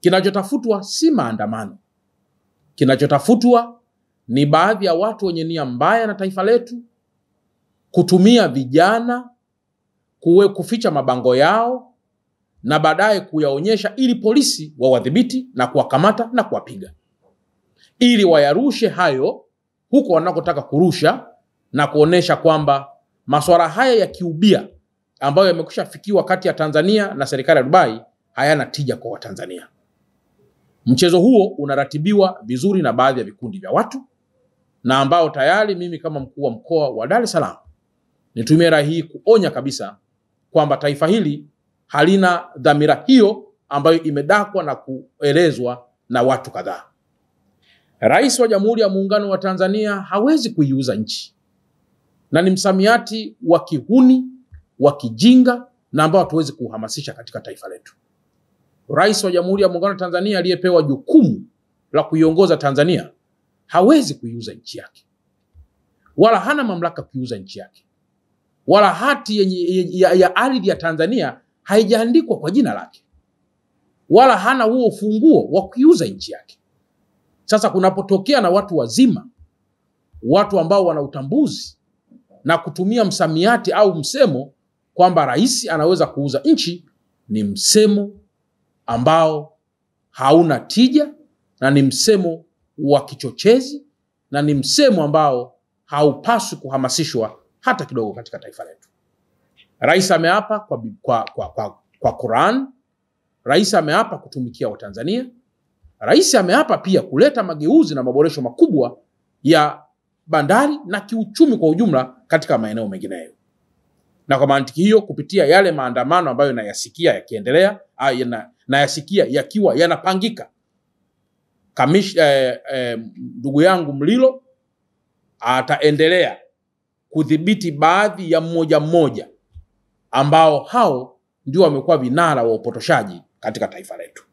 Kinachotafutwa si maandamano, kinachotafutwa ni baadhi ya watu wenye nia mbaya na taifa letu kutumia vijana kuwe kuficha mabango yao na baadaye kuyaonyesha ili polisi wawadhibiti na kuwakamata na kuwapiga, ili wayarushe hayo huko wanakotaka kurusha na kuonyesha kwamba masuala haya ya kiubia ambayo yamekwisha fikiwa kati ya Tanzania na serikali ya Dubai hayana tija kwa Watanzania. Mchezo huo unaratibiwa vizuri na baadhi ya vikundi vya watu na ambao tayari mimi kama mkuu wa mkoa wa Dar es Salaam nitumie rai hii kuonya kabisa kwamba taifa hili halina dhamira hiyo ambayo imedakwa na kuelezwa na watu kadhaa. Rais wa Jamhuri ya Muungano wa Tanzania hawezi kuiuza nchi, na ni msamiati wa kihuni wa kijinga na ambao hatuwezi kuhamasisha katika taifa letu. Rais wa Jamhuri ya Muungano wa Tanzania aliyepewa jukumu la kuiongoza Tanzania hawezi kuiuza nchi yake, wala hana mamlaka kuiuza nchi yake, wala hati ya, ya, ya ardhi ya Tanzania haijaandikwa kwa jina lake, wala hana huo ufunguo wa kuiuza nchi yake. Sasa kunapotokea na watu wazima, watu ambao wana utambuzi na kutumia msamiati au msemo kwamba rais anaweza kuuza nchi, ni msemo ambao hauna tija na ni msemo wa kichochezi na ni msemo ambao haupaswi kuhamasishwa hata kidogo katika taifa letu. Rais ameapa kwa, kwa, kwa, kwa, kwa Quran. Rais ameapa kutumikia Watanzania. Rais ameapa pia kuleta mageuzi na maboresho makubwa ya bandari na kiuchumi kwa ujumla katika maeneo mengineyo na kwa mantiki hiyo kupitia yale maandamano ambayo nayasikia yakiendelea nayasikia yakiwa yanapangika Kamish, eh, eh, ndugu yangu Mlilo ataendelea kudhibiti baadhi ya mmoja mmoja ambao hao ndio wamekuwa vinara wa upotoshaji katika taifa letu.